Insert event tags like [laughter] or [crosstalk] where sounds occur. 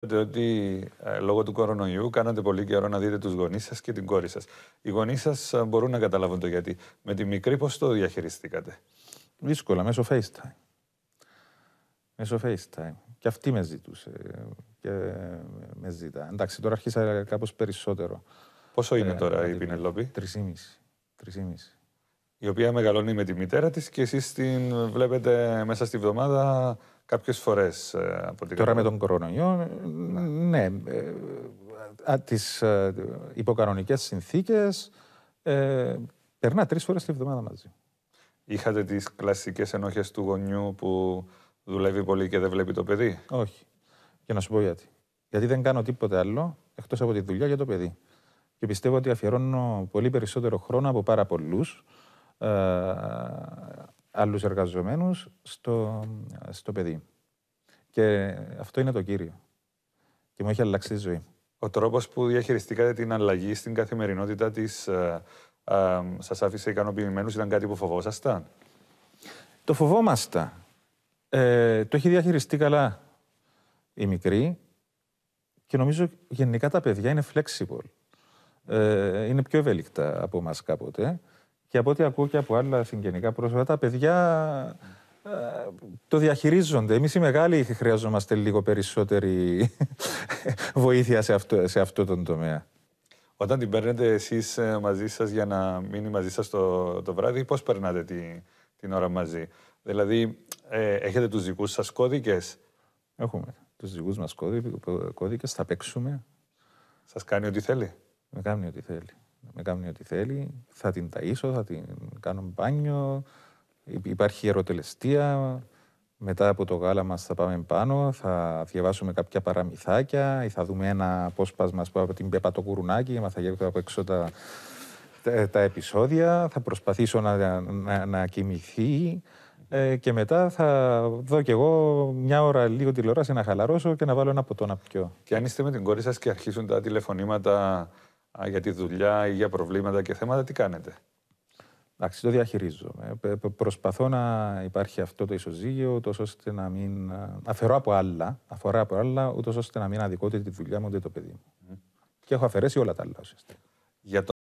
ότι ε, λόγω του κορονοϊού κάνατε πολύ καιρό να δείτε τους γονείς σας και την κόρη σας. Οι γονείς σας ε, μπορούν να καταλάβουν το γιατί. Με τη μικρή πώς το διαχειριστήκατε. Δύσκολα, μέσω FaceTime. Μέσω FaceTime. Και αυτή με ζητούσε και ε, με ζητά. Εντάξει, τώρα αρχίσα κάπως περισσότερο. Πόσο είναι τώρα η Πινελόπη? Η μιση Η οποία μεγαλώνει με τη μητέρα της και εσείς την βλέπετε μέσα στη βδομάδα Κάποιες φορές ε, από την Τώρα με τον κορονοϊό, ε, ναι. ναι ε, τι συνθήκες, συνθήκε περνά τρεις φορές τη βδομάδα μαζί. Είχατε τις κλασικές ενόχες του γονιού που δουλεύει πολύ και δεν βλέπει το παιδί. Όχι. Για να σου πω γιατί. Γιατί δεν κάνω τίποτε άλλο εκτός από τη δουλειά για το παιδί. Και πιστεύω ότι αφιερώνω πολύ περισσότερο χρόνο από πάρα πολλούς άλλους εργαζομένους στο, στο παιδί. Και αυτό είναι το κύριο. Και μου έχει αλλάξει η ζωή. Ο τρόπος που διαχειριστήκατε την αλλαγή στην καθημερινότητα της ε, ε, σας άφησε ικανοποιημένους ήταν κάτι που φοβόσασταν. Το φοβόμασταν. Ε, το έχει διαχειριστεί καλά η μικρή και νομίζω γενικά τα παιδιά είναι flexible. είναι πιο ευέλικτα από μας κάποτε. Και από ό,τι ακούω και από άλλα συγγενικά πρόσωπα, τα παιδιά ε, το διαχειρίζονται. Εμείς οι μεγάλοι χρειαζόμαστε λίγο περισσότερη [laughs] βοήθεια σε αυτό, σε αυτό τον τομέα. Όταν την παίρνετε εσείς ε, μαζί σας για να μείνει μαζί σας το, το βράδυ, πώς περνάτε τη, την ώρα μαζί. Δηλαδή, ε, έχετε τους δικούς σας κώδικες. Έχουμε τους δικούς μας κώδικες, θα παίξουμε. Σας κάνει ό,τι θέλει. Με κάνει ό,τι θέλει με κάνει ό,τι θέλει, θα την ταΐσω, θα την κάνω μπάνιο, υπάρχει ερωτελεστία, μετά από το γάλα μας θα πάμε πάνω, θα διαβάσουμε κάποια παραμυθάκια ή θα δούμε ένα απόσπασμα από την Πέπα μα θα γεύω από έξω τα, τα, τα, επεισόδια, θα προσπαθήσω να, να, να κοιμηθεί ε, και μετά θα δω κι εγώ μια ώρα λίγο τηλεόραση να χαλαρώσω και να βάλω ένα ποτό να πιω. Και αν είστε με την κόρη σας και αρχίσουν τα τηλεφωνήματα για τη δουλειά ή για προβλήματα και θέματα, τι κάνετε. Εντάξει, το διαχειρίζομαι. Ε, προσπαθώ να υπάρχει αυτό το ισοζύγιο, ούτως ώστε να μην. Αφαιρώ από άλλα, αφορά από άλλα, ούτως ώστε να μην αδικώ τη δουλειά μου ούτε το παιδί μου. Και έχω αφαιρέσει όλα τα άλλα ουσιαστικά.